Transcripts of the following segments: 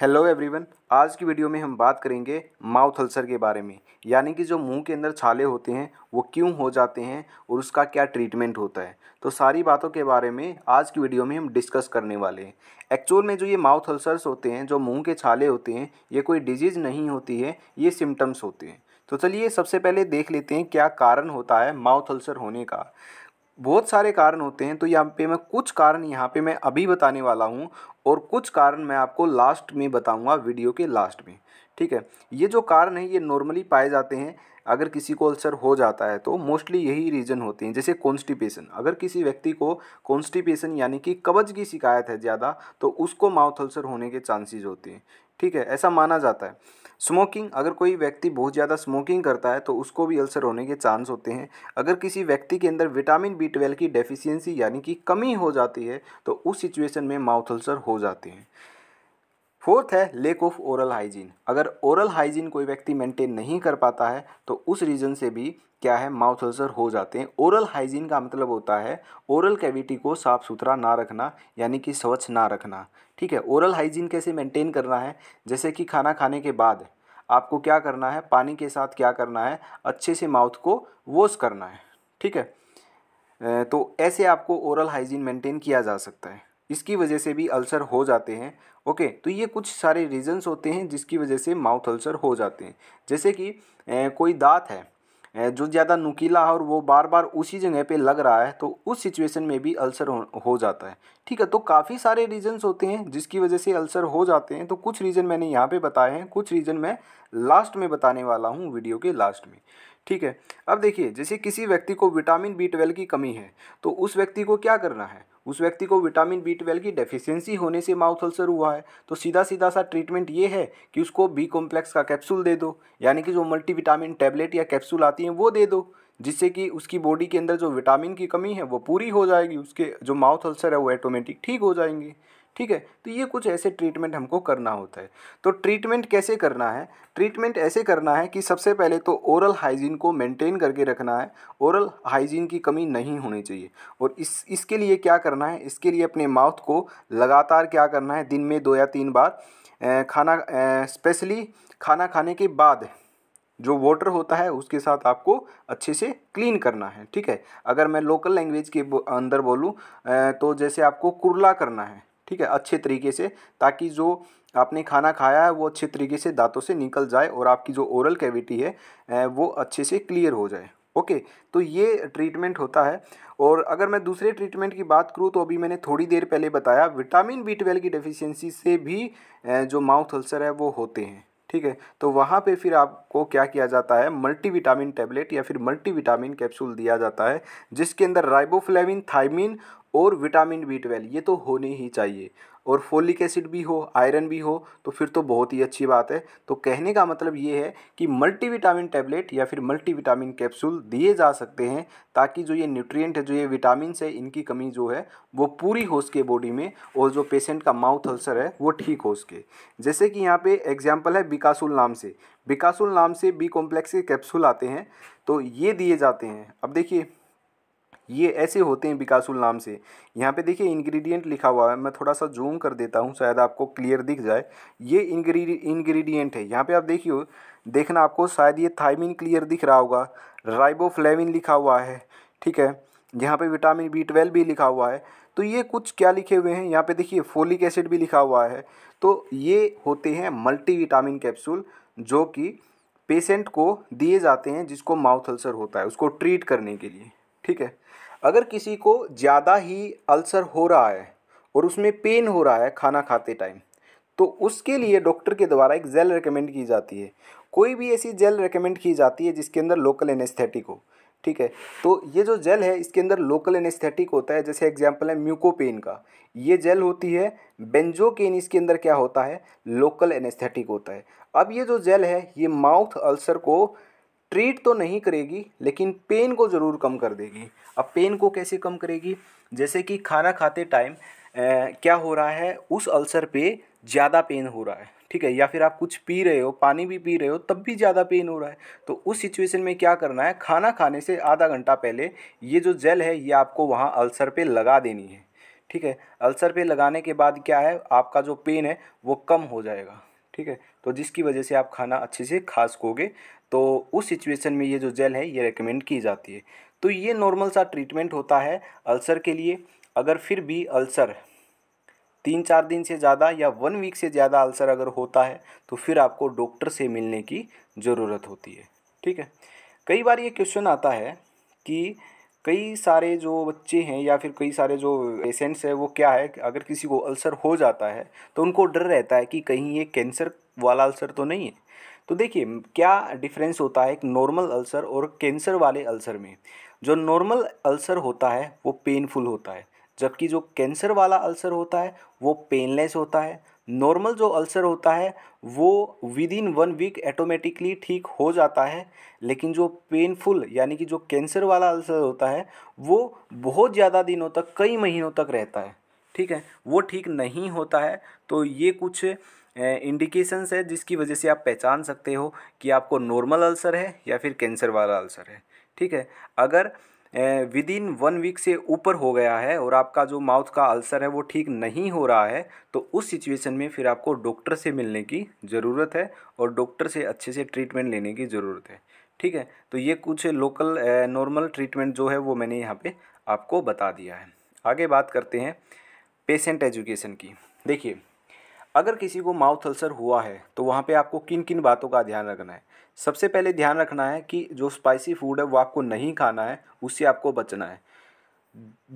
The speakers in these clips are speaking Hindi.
हेलो एवरीवन आज की वीडियो में हम बात करेंगे माउथ अल्सर के बारे में यानी कि जो मुंह के अंदर छाले होते हैं वो क्यों हो जाते हैं और उसका क्या ट्रीटमेंट होता है तो सारी बातों के बारे में आज की वीडियो में हम डिस्कस करने वाले हैं एक्चुअल में जो ये माउथ अल्सर्स होते हैं जो मुंह के छाले होते हैं ये कोई डिजीज़ नहीं होती है ये सिम्टम्स होते हैं तो चलिए सबसे पहले देख लेते हैं क्या कारण होता है माउथ अल्सर होने का बहुत सारे कारण होते हैं तो यहाँ पे मैं कुछ कारण यहाँ पे मैं अभी बताने वाला हूँ और कुछ कारण मैं आपको लास्ट में बताऊँगा वीडियो के लास्ट में ठीक है ये जो कारण है ये नॉर्मली पाए जाते हैं अगर किसी को अल्सर हो जाता है तो मोस्टली यही रीज़न होते हैं जैसे कॉन्स्टिपेशन अगर किसी व्यक्ति को कॉन्स्टिपेशन यानी कि कब्ज की शिकायत है ज़्यादा तो उसको माउथ अल्सर होने के चांसेज होते हैं ठीक है ऐसा माना जाता है स्मोकिंग अगर कोई व्यक्ति बहुत ज़्यादा स्मोकिंग करता है तो उसको भी अल्सर होने के चांस होते हैं अगर किसी व्यक्ति के अंदर विटामिन बी ट्वेल्व की डेफिशिएंसी यानी कि कमी हो जाती है तो उस सिचुएशन में माउथ अल्सर हो जाते हैं फोर्थ है लेक ऑफ ओरल हाइजीन अगर ओरल हाइजीन कोई व्यक्ति मेंटेन नहीं कर पाता है तो उस रीज़न से भी क्या है माउथ अल्सर हो जाते हैं ओरल हाइजीन का मतलब होता है ओरल कैविटी को साफ़ सुथरा ना रखना यानी कि स्वच्छ ना रखना ठीक है ओरल हाइजीन कैसे मेंटेन करना है जैसे कि खाना खाने के बाद आपको क्या करना है पानी के साथ क्या करना है अच्छे से माउथ को वॉश करना है ठीक है तो ऐसे आपको ओरल हाइजीन मेंटेन किया जा सकता है इसकी वजह से भी अल्सर हो जाते हैं ओके तो ये कुछ सारे रीजंस होते हैं जिसकी वजह से माउथ अल्सर हो जाते हैं जैसे कि ए, कोई दांत है जो ज़्यादा नुकीला है और वो बार बार उसी जगह पे लग रहा है तो उस सिचुएशन में भी अल्सर हो, हो जाता है ठीक है तो काफ़ी सारे रीजंस होते हैं जिसकी वजह से अल्सर हो जाते हैं तो कुछ रीज़न मैंने यहाँ पे बताए हैं कुछ रीज़न मैं लास्ट में बताने वाला हूँ वीडियो के लास्ट में ठीक है अब देखिए जैसे किसी व्यक्ति को विटामिन बी ट्वेल्व की कमी है तो उस व्यक्ति को क्या करना है उस व्यक्ति को विटामिन बी ट्वेल्व की डेफिशिएंसी होने से माउथ अल्सर हुआ है तो सीधा सीधा सा ट्रीटमेंट ये है कि उसको बी कॉम्प्लेक्स का कैप्सूल दे दो यानी कि जो मल्टीविटामिन टैबलेट या कैप्सूल आती हैं वो दे दो जिससे कि उसकी बॉडी के अंदर जो विटामिन की कमी है वो पूरी हो जाएगी उसके जो माउथ अल्सर है वो ऑटोमेटिक ठीक हो जाएंगे ठीक है तो ये कुछ ऐसे ट्रीटमेंट हमको करना होता है तो ट्रीटमेंट कैसे करना है ट्रीटमेंट ऐसे करना है कि सबसे पहले तो ओरल हाइजीन को मेंटेन करके रखना है ओरल हाइजीन की कमी नहीं होनी चाहिए और इस इसके लिए क्या करना है इसके लिए अपने माउथ को लगातार क्या करना है दिन में दो या तीन बार खाना स्पेशली खाना खाने के बाद जो वाटर होता है उसके साथ आपको अच्छे से क्लीन करना है ठीक है अगर मैं लोकल लैंग्वेज के अंदर बोलूँ तो जैसे आपको कुरला करना है ठीक है अच्छे तरीके से ताकि जो आपने खाना खाया है वो अच्छे तरीके से दांतों से निकल जाए और आपकी जो ओरल कैविटी है वो अच्छे से क्लियर हो जाए ओके तो ये ट्रीटमेंट होता है और अगर मैं दूसरे ट्रीटमेंट की बात करूँ तो अभी मैंने थोड़ी देर पहले बताया विटामिन बी ट्वेल्व की डेफिशिएंसी से भी जो माउथ अल्सर है वो होते हैं ठीक है तो वहाँ पे फिर आपको क्या किया जाता है मल्टीविटामिन टैबलेट या फिर मल्टीविटामिन कैप्सूल दिया जाता है जिसके अंदर राइबोफ्लेविन थाइमिन और विटामिन बी ट्वेल्व ये तो होने ही चाहिए और फोलिक एसिड भी हो आयरन भी हो तो फिर तो बहुत ही अच्छी बात है तो कहने का मतलब ये है कि मल्टीविटामिन टैबलेट या फिर मल्टीविटामिन कैप्सूल दिए जा सकते हैं ताकि जो ये न्यूट्रिएंट है जो ये विटामिन है इनकी कमी जो है वो पूरी हो सके बॉडी में और जो पेशेंट का माउथ अल्सर है वो ठीक हो सके जैसे कि यहाँ पर एग्जाम्पल है बिकासुल नाम से बिकासुल नाम से बी कॉम्प्लेक्स के कैप्सूल आते हैं तो ये दिए जाते हैं अब देखिए ये ऐसे होते हैं विकासुल नाम से यहाँ पे देखिए इंग्रेडिएंट लिखा हुआ है मैं थोड़ा सा जूम कर देता हूँ शायद आपको क्लियर दिख जाए ये इंग्रेडिएंट है यहाँ पे आप देखिए देखना आपको शायद ये थाइमिन क्लियर दिख रहा होगा राइबोफ्लेविन लिखा हुआ है ठीक है यहाँ पे विटामिन बी ट्वेल्व भी लिखा हुआ है तो ये कुछ क्या लिखे हुए हैं यहाँ पर देखिए फोलिक एसिड भी लिखा हुआ है तो ये होते हैं मल्टीविटामिन कैप्सूल जो कि पेशेंट को दिए जाते हैं जिसको माउथ अल्सर होता है उसको ट्रीट करने के लिए ठीक है अगर किसी को ज़्यादा ही अल्सर हो रहा है और उसमें पेन हो रहा है खाना खाते टाइम तो उसके लिए डॉक्टर के द्वारा एक जेल रिकमेंड की जाती है कोई भी ऐसी जेल रिकमेंड की जाती है जिसके अंदर लोकल एनेस्थेटिक हो ठीक है तो ये जो जेल है इसके अंदर लोकल एनेस्थेटिक होता है जैसे एग्जाम्पल है म्यूकोपेन का ये जेल होती है बेंजोकेन इसके अंदर क्या होता है लोकल एनेस्थेटिक होता है अब ये जो जेल है ये माउथ अल्सर को ट्रीट तो नहीं करेगी लेकिन पेन को ज़रूर कम कर देगी अब पेन को कैसे कम करेगी जैसे कि खाना खाते टाइम क्या हो रहा है उस अल्सर पे ज़्यादा पेन हो रहा है ठीक है या फिर आप कुछ पी रहे हो पानी भी पी रहे हो तब भी ज़्यादा पेन हो रहा है तो उस सिचुएशन में क्या करना है खाना खाने से आधा घंटा पहले ये जो जेल है ये आपको वहाँ अल्सर पर लगा देनी है ठीक है अल्सर पे लगाने के बाद क्या है आपका जो पेन है वो कम हो जाएगा ठीक है तो जिसकी वजह से आप खाना अच्छे से खा सकोगे तो उस सिचुएशन में ये जो जेल है ये रिकमेंड की जाती है तो ये नॉर्मल सा ट्रीटमेंट होता है अल्सर के लिए अगर फिर भी अल्सर तीन चार दिन से ज़्यादा या वन वीक से ज़्यादा अल्सर अगर होता है तो फिर आपको डॉक्टर से मिलने की ज़रूरत होती है ठीक है कई बार ये क्वेश्चन आता है कि कई सारे जो बच्चे हैं या फिर कई सारे जो पेशेंट्स हैं वो क्या है अगर किसी को अल्सर हो जाता है तो उनको डर रहता है कि कहीं ये कैंसर वाला अल्सर तो नहीं है तो देखिए क्या डिफरेंस होता है एक नॉर्मल अल्सर और कैंसर वाले अल्सर में जो नॉर्मल अल्सर होता है वो पेनफुल होता है जबकि जो कैंसर वाला अल्सर होता है वो पेनलेस होता है नॉर्मल जो अल्सर होता है वो within one week automatically ठीक हो जाता है लेकिन जो पेनफुल यानी कि जो कैंसर वाला अल्सर होता है वो बहुत ज़्यादा दिनों तक कई महीनों तक रहता है ठीक है वो ठीक नहीं होता है तो ये कुछ इंडिकेशंस है जिसकी वजह से आप पहचान सकते हो कि आपको नॉर्मल अल्सर है या फिर कैंसर वाला अल्सर है ठीक है अगर विद इन वन वीक से ऊपर हो गया है और आपका जो माउथ का अल्सर है वो ठीक नहीं हो रहा है तो उस सिचुएशन में फिर आपको डॉक्टर से मिलने की ज़रूरत है और डॉक्टर से अच्छे से ट्रीटमेंट लेने की ज़रूरत है ठीक है तो ये कुछ लोकल नॉर्मल ट्रीटमेंट जो है वो मैंने यहाँ पर आपको बता दिया है आगे बात करते हैं पेशेंट एजुकेशन की देखिए अगर किसी को माउथ अल्सर हुआ है तो वहाँ पे आपको किन किन बातों का ध्यान रखना है सबसे पहले ध्यान रखना है कि जो स्पाइसी फूड है वो आपको नहीं खाना है उससे आपको बचना है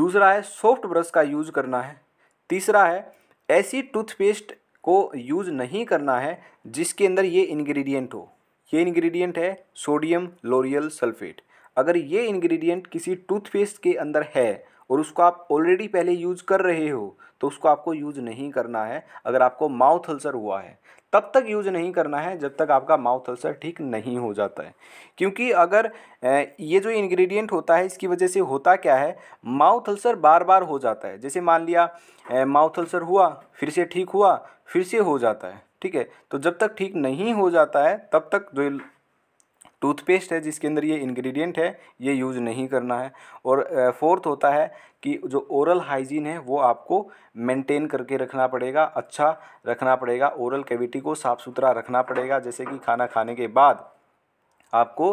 दूसरा है सॉफ्ट ब्रश का यूज़ करना है तीसरा है ऐसी टूथपेस्ट को यूज़ नहीं करना है जिसके अंदर ये इन्ग्रीडियंट हो ये इन्ग्रीडियंट है सोडियम लोरियल सल्फेट अगर ये इन्ग्रीडियंट किसी टूथपेस्ट के अंदर है और उसको आप ऑलरेडी पहले यूज़ कर रहे हो तो उसको आपको यूज़ नहीं करना है अगर आपको माउथ अल्सर हुआ है तब तक यूज़ नहीं करना है जब तक आपका माउथ अल्सर ठीक नहीं हो जाता है क्योंकि अगर ये जो इंग्रेडिएंट होता है इसकी वजह से होता क्या है माउथ अल्सर बार बार हो जाता है जैसे मान लिया माउथ अल्सर हुआ फिर से ठीक हुआ फिर से हो जाता है ठीक है तो जब तक ठीक नहीं हो जाता है तब तक जो टूथपेस्ट है जिसके अंदर ये इंग्रेडिएंट है ये यूज़ नहीं करना है और फोर्थ होता है कि जो ओरल हाइजीन है वो आपको मेंटेन करके रखना पड़ेगा अच्छा रखना पड़ेगा ओरल कैविटी को साफ़ सुथरा रखना पड़ेगा जैसे कि खाना खाने के बाद आपको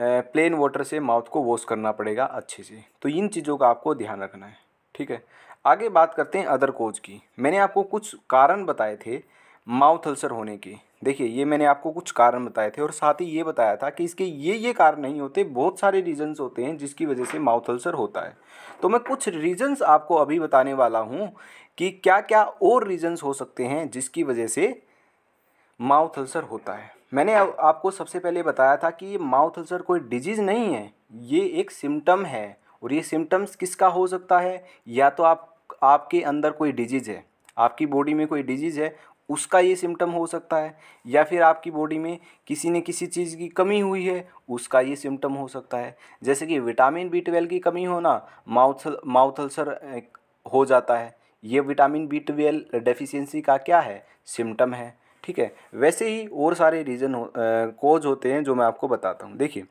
प्लेन वाटर से माउथ को वॉश करना पड़ेगा अच्छे से तो इन चीज़ों का आपको ध्यान रखना है ठीक है आगे बात करते हैं अदर कोज की मैंने आपको कुछ कारण बताए थे माउथ अल्सर होने की देखिए ये मैंने आपको कुछ कारण बताए थे और साथ ही ये बताया था कि इसके ये ये कारण नहीं होते बहुत सारे रीजंस होते हैं जिसकी वजह से माउथ अल्सर होता है तो मैं कुछ रीजंस आपको अभी बताने वाला हूँ कि क्या क्या और रीजंस हो सकते हैं जिसकी वजह से माउथ अल्सर होता है मैंने आपको सबसे पहले बताया था कि ये माउथ अल्सर कोई डिजीज़ नहीं है ये एक सिम्टम है और ये सिम्टम्स किसका हो सकता है या तो आप आपके अंदर कोई डिजीज़ है आपकी बॉडी में कोई डिजीज़ है उसका ये सिम्टम हो सकता है या फिर आपकी बॉडी में किसी ने किसी चीज़ की कमी हुई है उसका ये सिम्टम हो सकता है जैसे कि विटामिन बी ट्वेल्व की कमी होना माउथ माउथ अल्सर हो जाता है ये विटामिन बी ट्वेल्व डेफिशिएंसी का क्या है सिम्टम है ठीक है वैसे ही और सारे रीज़न हो कोज होते हैं जो मैं आपको बताता हूँ देखिए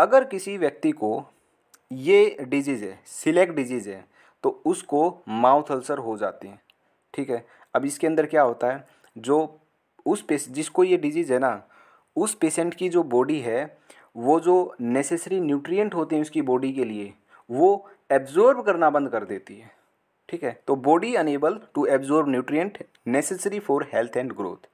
अगर किसी व्यक्ति को ये डिजीज़ है सिलेक्ट डिजीज़ है तो उसको माउथ अल्सर हो जाती हैं ठीक है अब इसके अंदर क्या होता है जो उस पेश जिसको ये डिजीज़ है ना उस पेशेंट की जो बॉडी है वो जो नेसेसरी न्यूट्रिएंट होते हैं उसकी बॉडी के लिए वो एब्जॉर्ब करना बंद कर देती है ठीक है तो body unable to absorb nutrient necessary for health and growth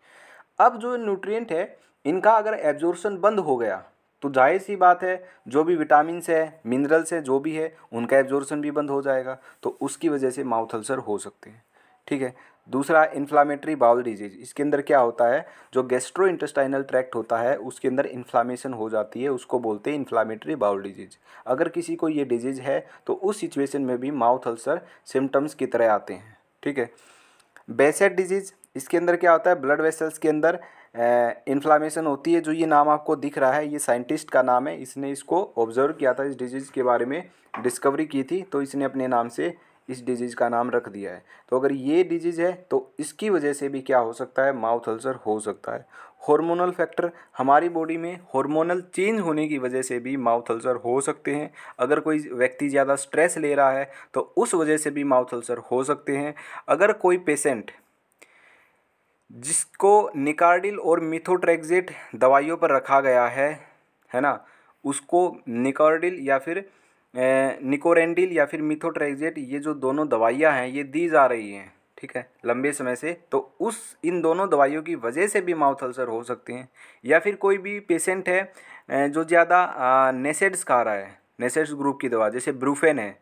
अब जो न्यूट्रिएंट है इनका अगर एब्जॉर्प्शन बंद हो गया तो जाहिर सी बात है जो भी विटामिन है मिनरल्स है जो भी है उनका एब्जॉर्प्शन भी बंद हो जाएगा तो उसकी वजह से माउथ अल्सर हो सकते हैं ठीक है दूसरा इन्फ्लामेटरी बाउल डिजीज इसके अंदर क्या होता है जो गेस्ट्रो इंटेस्टाइनल ट्रैक्ट होता है उसके अंदर इन्फ्लामेशन हो जाती है उसको बोलते हैं इन्फ्लामेटरी बाउल डिजीज अगर किसी को ये डिजीज़ है तो उस सिचुएशन में भी माउथ अल्सर सिम्टम्स की तरह आते हैं ठीक है बेसेट डिजीज़ इसके अंदर क्या होता है ब्लड वेसल्स के अंदर इन्फ्लामेशन होती है जो ये नाम आपको दिख रहा है ये साइंटिस्ट का नाम है इसने इसको ऑब्जर्व किया था इस डिजीज़ के बारे में डिस्कवरी की थी तो इसने अपने नाम से इस डिजीज़ का नाम रख दिया है तो अगर ये डिजीज़ है तो इसकी वजह से भी क्या हो सकता है माउथ अल्सर हो सकता है हार्मोनल फैक्टर हमारी बॉडी में हार्मोनल चेंज होने की वजह से भी माउथ अल्सर हो सकते हैं अगर कोई व्यक्ति ज़्यादा स्ट्रेस ले रहा है तो उस वजह से भी माउथ अल्सर हो सकते हैं अगर कोई पेशेंट जिसको निकार्डिल और मिथोट्रेक्जेट दवाइयों पर रखा गया है है ना उसको निकार्डिल या फिर निकोरेंडिल या फिर मिथोट्रेक्जेट ये जो दोनों दवाइयाँ हैं ये दी जा रही हैं ठीक है लंबे समय से तो उस इन दोनों दवाइयों की वजह से भी माउथ अल्सर हो सकते हैं या फिर कोई भी पेशेंट है जो ज़्यादा नेसेड्स खा रहा है नेसेड्स ग्रुप की दवा जैसे ब्रूफेन है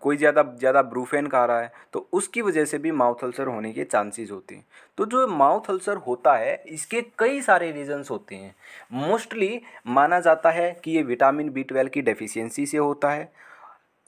कोई ज़्यादा ज़्यादा ब्रूफेन खा रहा है तो उसकी वजह से भी माउथ अल्सर होने के चांसेस होते हैं तो जो माउथ अल्सर होता है इसके कई सारे रीजंस होते हैं मोस्टली माना जाता है कि ये विटामिन बी ट्वेल्व की डेफिशिएंसी से होता है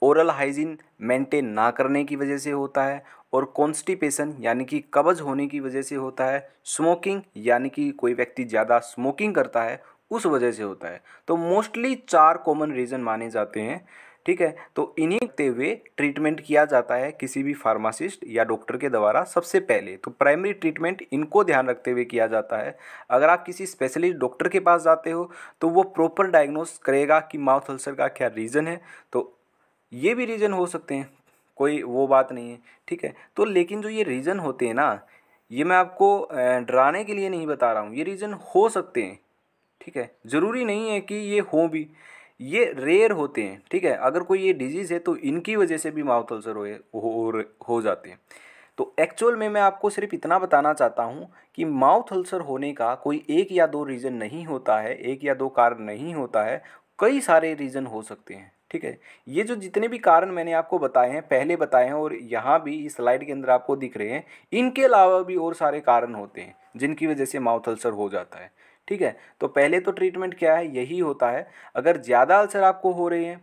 ओरल हाइजीन मेंटेन ना करने की वजह से होता है और कॉन्स्टिपेशन यानी कि कब्ज होने की वजह से होता है स्मोकिंग यानी कि कोई व्यक्ति ज़्यादा स्मोकिंग करता है उस वजह से होता है तो मोस्टली चार कॉमन रीज़न माने जाते हैं ठीक है तो इन्हीं ते हुए ट्रीटमेंट किया जाता है किसी भी फार्मासिस्ट या डॉक्टर के द्वारा सबसे पहले तो प्राइमरी ट्रीटमेंट इनको ध्यान रखते हुए किया जाता है अगर आप किसी स्पेशलिस्ट डॉक्टर के पास जाते हो तो वो प्रॉपर डायग्नोस करेगा कि माउथ अल्सर का क्या रीज़न है तो ये भी रीज़न हो सकते हैं कोई वो बात नहीं है ठीक है तो लेकिन जो ये रीज़न होते हैं ना ये मैं आपको डराने के लिए नहीं बता रहा हूँ ये रीज़न हो सकते हैं ठीक है ज़रूरी नहीं है कि ये हो भी ये रेयर होते हैं ठीक है अगर कोई ये डिजीज़ है तो इनकी वजह से भी माउथ अल्सर हो, हो, हो जाते हैं तो एक्चुअल में मैं आपको सिर्फ इतना बताना चाहता हूँ कि माउथ अल्सर होने का कोई एक या दो रीज़न नहीं होता है एक या दो कारण नहीं होता है कई सारे रीज़न हो सकते हैं ठीक है ये जो जितने भी कारण मैंने आपको बताए हैं पहले बताए हैं और यहाँ भी इस स्लाइड के अंदर आपको दिख रहे हैं इनके अलावा भी और सारे कारण होते हैं जिनकी वजह से माउथ अल्सर हो जाता है ठीक है तो पहले तो ट्रीटमेंट क्या है यही होता है अगर ज़्यादा अल्सर आपको हो रहे हैं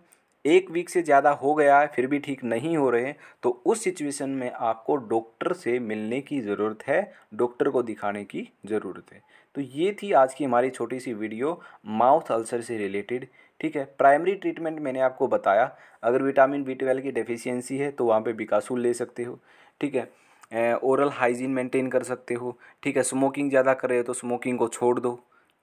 एक वीक से ज़्यादा हो गया है फिर भी ठीक नहीं हो रहे हैं तो उस सिचुएशन में आपको डॉक्टर से मिलने की ज़रूरत है डॉक्टर को दिखाने की ज़रूरत है तो ये थी आज की हमारी छोटी सी वीडियो माउथ अल्सर से रिलेटेड ठीक है प्राइमरी ट्रीटमेंट मैंने आपको बताया अगर विटामिन बी ट्वेल्व की डेफिशिएंसी है तो वहाँ पे बिकासूल ले सकते हो ठीक है ओरल हाइजीन मेंटेन कर सकते हो ठीक है स्मोकिंग ज़्यादा कर रहे हो तो स्मोकिंग को छोड़ दो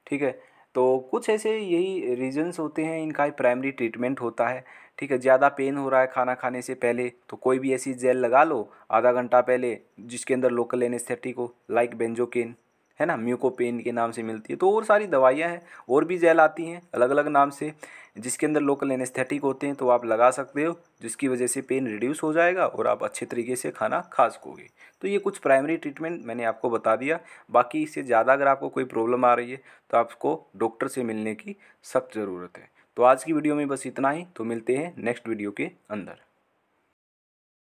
ठीक है तो कुछ ऐसे यही रीजन्स होते हैं इनका प्राइमरी ट्रीटमेंट होता है ठीक है ज़्यादा पेन हो रहा है खाना खाने से पहले तो कोई भी ऐसी जेल लगा लो आधा घंटा पहले जिसके अंदर लोकल एनेस्थेटिक हो लाइक बेंजोकेन है ना म्यूकोपेन के नाम से मिलती है तो और सारी दवाइयाँ हैं और भी जेल आती हैं अलग अलग नाम से जिसके अंदर लोकल एनेस्थेटिक होते हैं तो आप लगा सकते हो जिसकी वजह से पेन रिड्यूस हो जाएगा और आप अच्छे तरीके से खाना खा सकोगे तो ये कुछ प्राइमरी ट्रीटमेंट मैंने आपको बता दिया बाकी इससे ज़्यादा अगर आपको कोई प्रॉब्लम आ रही है तो आपको डॉक्टर से मिलने की सख्त ज़रूरत है तो आज की वीडियो में बस इतना ही तो मिलते हैं नेक्स्ट वीडियो के अंदर